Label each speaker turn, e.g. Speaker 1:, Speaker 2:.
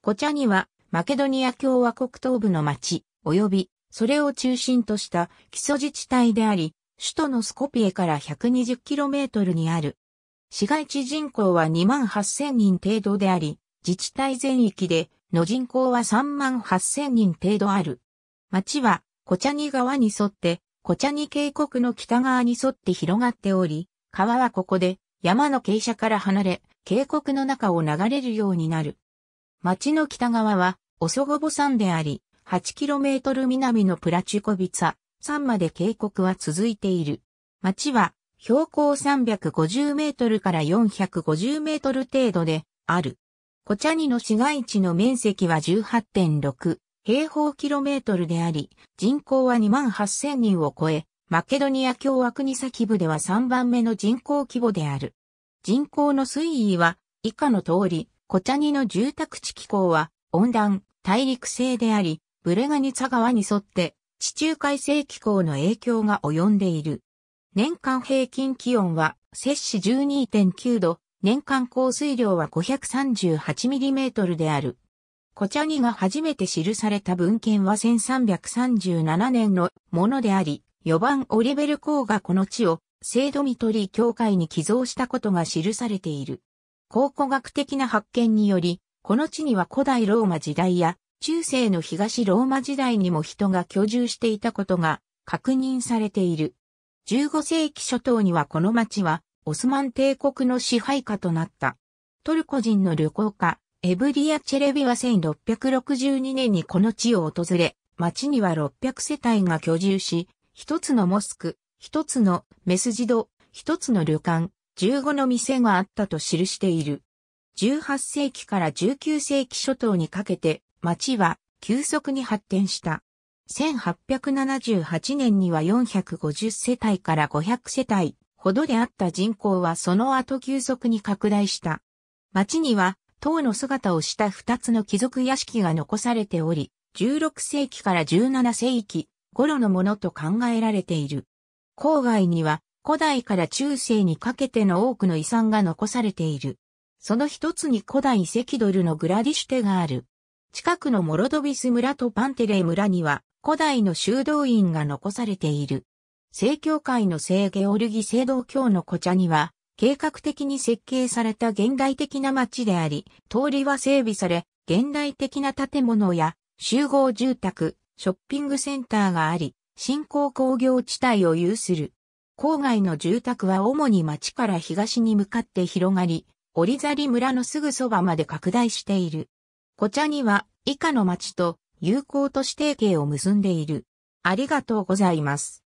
Speaker 1: コチャニは、マケドニア共和国東部の町、及び、それを中心とした基礎自治体であり、首都のスコピエから 120km にある。市街地人口は28,000人程度であり、自治体全域での人口は38,000人程度ある。町は、コチャニ川に沿って、コチャニ渓谷の北側に沿って広がっており、川はここで山の傾斜から離れ、渓谷の中を流れるようになる。町の北側は、オソゴボ山であり、8km 南のプラチュコビツァ山まで渓谷は続いている。町は、標高350メートルから450メートル程度で、ある。コチャニの市街地の面積は18.6平方キロメートルであり、人口は2万8000人を超え、マケドニア共和国先部では3番目の人口規模である。人口の推移は以下の通り、コチャニの住宅地気候は温暖、大陸性であり、ブレガニツァ川に沿って地中海性気候の影響が及んでいる。年間平均気温は摂氏12.9度、年間降水量は 538mm である。コチャニが初めて記された文献は1337年のものであり、4番オリベル公がこの地を聖ドミトリー教会に寄贈したことが記されている。考古学的な発見により、この地には古代ローマ時代や中世の東ローマ時代にも人が居住していたことが確認されている。15世紀初頭にはこの町はオスマン帝国の支配下となった。トルコ人の旅行家、エブリア・チェレビは1662年にこの地を訪れ、町には600世帯が居住し、一つのモスク、一つのメスジド、一つの旅館、15の店があったと記している。18世紀から19世紀初頭にかけて町は急速に発展した。1878年には450世帯から500世帯ほどであった人口はその後急速に拡大した。町には唐の姿をした2つの貴族屋敷が残されており、16世紀から17世紀頃のものと考えられている。郊外には古代から中世にかけての多くの遺産が残されている。その一つに古代赤ドルのグラディシュテがある。近くのモロドビス村とパンテレ村には古代の修道院が残されている。正教会の聖ゲオルギ聖道教の古茶には計画的に設計された現代的な街であり、通りは整備され、現代的な建物や集合住宅、ショッピングセンターがあり、新興工業地帯を有する。郊外の住宅は主に町から東に向かって広がり、折りざり村のすぐそばまで拡大している。こちらには以下の町と友好都市提携を結んでいる。ありがとうございます。